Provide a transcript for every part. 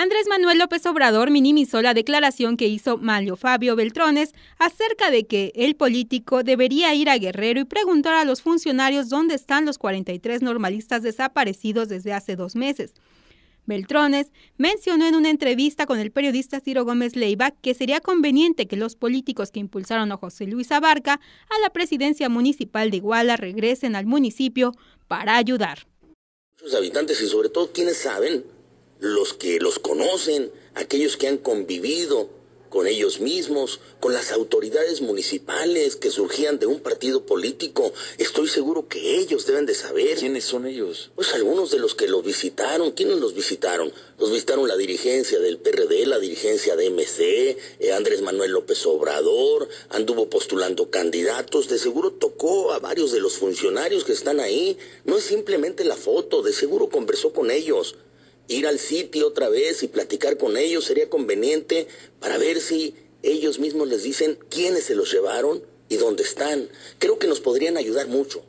Andrés Manuel López Obrador minimizó la declaración que hizo Mario Fabio Beltrones acerca de que el político debería ir a Guerrero y preguntar a los funcionarios dónde están los 43 normalistas desaparecidos desde hace dos meses. Beltrones mencionó en una entrevista con el periodista Ciro Gómez Leiva que sería conveniente que los políticos que impulsaron a José Luis Abarca a la presidencia municipal de Iguala regresen al municipio para ayudar. Sus habitantes y sobre todo quienes saben los que los conocen, aquellos que han convivido con ellos mismos, con las autoridades municipales que surgían de un partido político. Estoy seguro que ellos deben de saber. ¿Quiénes son ellos? Pues algunos de los que los visitaron. ¿Quiénes los visitaron? Los visitaron la dirigencia del PRD, la dirigencia de MC, eh, Andrés Manuel López Obrador, anduvo postulando candidatos, de seguro tocó a varios de los funcionarios que están ahí. No es simplemente la foto, de seguro conversó con ellos ir al sitio otra vez y platicar con ellos sería conveniente para ver si ellos mismos les dicen quiénes se los llevaron y dónde están. Creo que nos podrían ayudar mucho.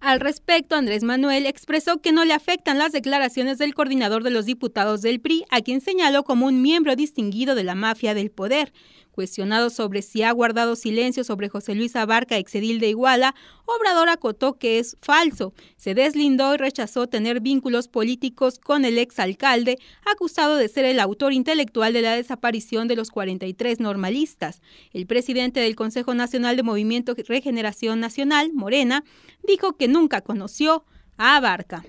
Al respecto, Andrés Manuel expresó que no le afectan las declaraciones del coordinador de los diputados del PRI, a quien señaló como un miembro distinguido de la mafia del poder, Cuestionado sobre si ha guardado silencio sobre José Luis Abarca, exedil de Iguala, Obrador acotó que es falso. Se deslindó y rechazó tener vínculos políticos con el exalcalde, acusado de ser el autor intelectual de la desaparición de los 43 normalistas. El presidente del Consejo Nacional de Movimiento Regeneración Nacional, Morena, dijo que nunca conoció a Abarca.